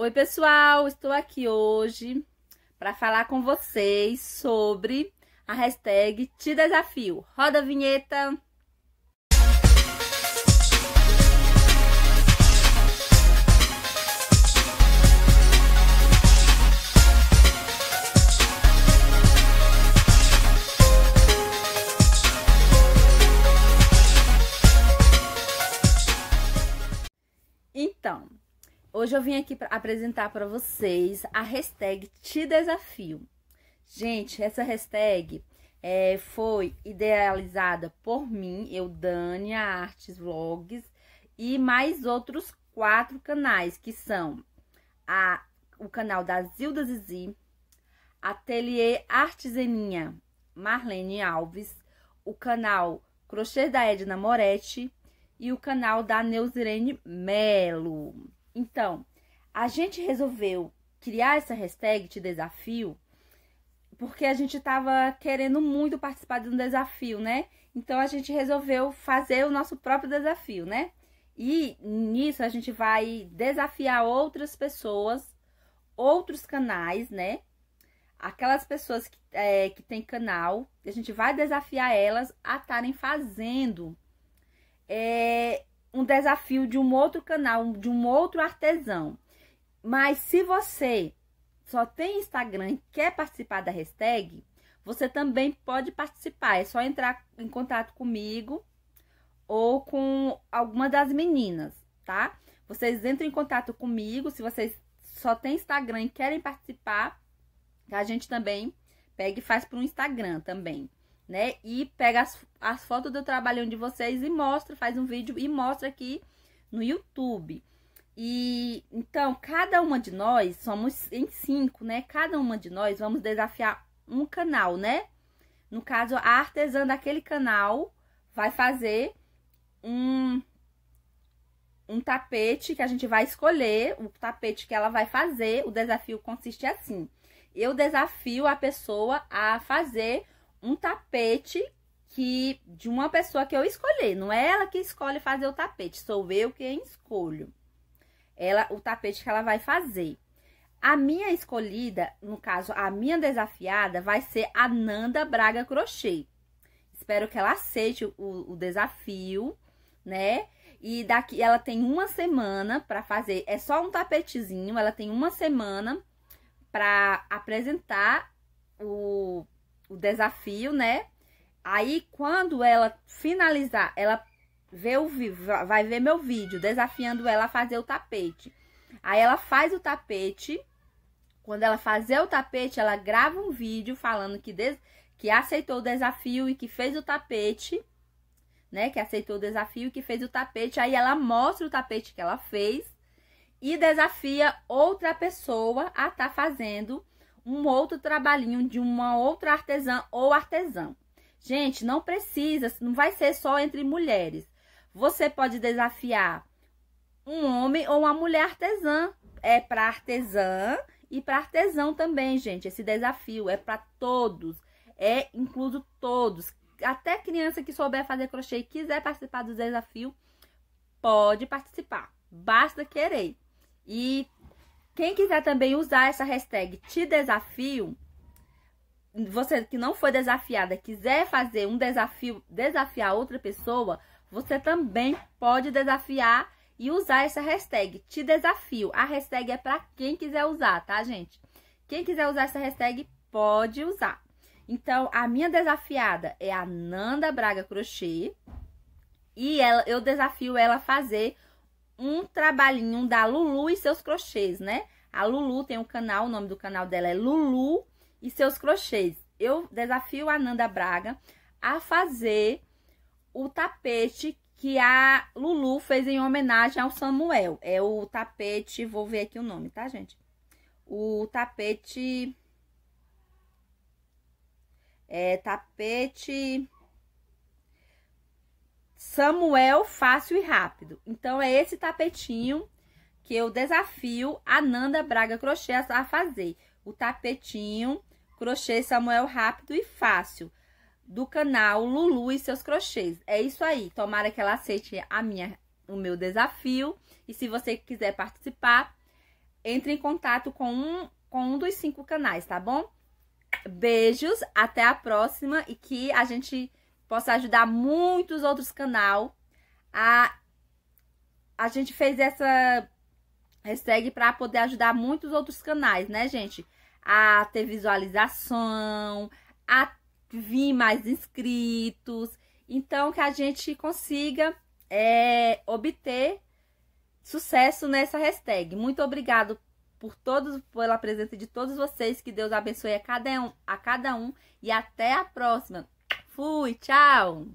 Oi, pessoal, estou aqui hoje para falar com vocês sobre a hashtag Te Desafio. Roda a vinheta! Hoje eu vim aqui pra apresentar para vocês a hashtag Te Desafio. Gente, essa hashtag é, foi idealizada por mim, eu, Dânia Artes Vlogs e mais outros quatro canais, que são a, o canal da Zilda Zizi, Ateliê Artesaninha Marlene Alves, o canal Crochê da Edna Moretti e o canal da Neuzirene Melo. Então, a gente resolveu criar essa hashtag de desafio porque a gente estava querendo muito participar de um desafio, né? Então a gente resolveu fazer o nosso próprio desafio, né? E nisso a gente vai desafiar outras pessoas, outros canais, né? Aquelas pessoas que, é, que têm canal, a gente vai desafiar elas a estarem fazendo é, um desafio de um outro canal, de um outro artesão. Mas se você só tem Instagram e quer participar da hashtag, você também pode participar. É só entrar em contato comigo ou com alguma das meninas, tá? Vocês entram em contato comigo se vocês só têm Instagram e querem participar, a gente também pega e faz para o Instagram também né? E pega as, as fotos do trabalho de vocês e mostra, faz um vídeo e mostra aqui no YouTube. E então, cada uma de nós, somos em cinco, né? Cada uma de nós vamos desafiar um canal, né? No caso, a artesã daquele canal vai fazer um, um tapete que a gente vai escolher, o tapete que ela vai fazer. O desafio consiste assim: eu desafio a pessoa a fazer um tapete que de uma pessoa que eu escolhi. Não é ela que escolhe fazer o tapete, sou eu quem escolho. Ela, o tapete que ela vai fazer. A minha escolhida, no caso, a minha desafiada, vai ser a Nanda Braga Crochê. Espero que ela aceite o, o desafio, né? E daqui ela tem uma semana para fazer. É só um tapetezinho, ela tem uma semana para apresentar o o desafio, né? Aí, quando ela finalizar, ela vê o, vai ver meu vídeo desafiando ela a fazer o tapete. Aí ela faz o tapete. Quando ela fazer o tapete, ela grava um vídeo falando que, des, que aceitou o desafio e que fez o tapete, né? Que aceitou o desafio e que fez o tapete. Aí ela mostra o tapete que ela fez e desafia outra pessoa a estar tá fazendo um outro trabalhinho de uma outra artesã ou artesão. Gente, não precisa, não vai ser só entre mulheres. Você pode desafiar um homem ou uma mulher artesã. É para artesã e para artesão também, gente. Esse desafio é para todos, é incluso todos. Até criança que souber fazer crochê e quiser participar do desafio, pode participar. Basta querer. E quem quiser também usar essa hashtag te desafio, você que não foi desafiada, quiser fazer um desafio, desafiar outra pessoa, você também pode desafiar e usar essa hashtag te desafio. A hashtag é para quem quiser usar, tá, gente? Quem quiser usar essa hashtag pode usar. Então, a minha desafiada é a Nanda Braga Crochê e ela, eu desafio ela a fazer um trabalhinho da Lulu e seus crochês, né? A Lulu tem um canal, o nome do canal dela é Lulu e seus crochês. Eu desafio a Nanda Braga a fazer o tapete que a Lulu fez em homenagem ao Samuel. É o tapete, vou ver aqui o nome, tá, gente? O tapete é tapete Samuel fácil e rápido. Então é esse tapetinho que eu desafio a Nanda Braga Crochê a fazer. O tapetinho crochê Samuel rápido e fácil do canal Lulu e seus crochês. É isso aí. Tomara que ela aceite a minha o meu desafio. E se você quiser participar, entre em contato com um, com um dos cinco canais, tá bom? Beijos, até a próxima e que a gente possa ajudar muitos outros canal a a gente fez essa hashtag para poder ajudar muitos outros canais, né, gente? A ter visualização, a vir mais inscritos. Então, que a gente consiga é, obter sucesso nessa hashtag. Muito obrigado por todos, pela presença de todos vocês. Que Deus abençoe a cada um, a cada um e até a próxima. Fui, tchau!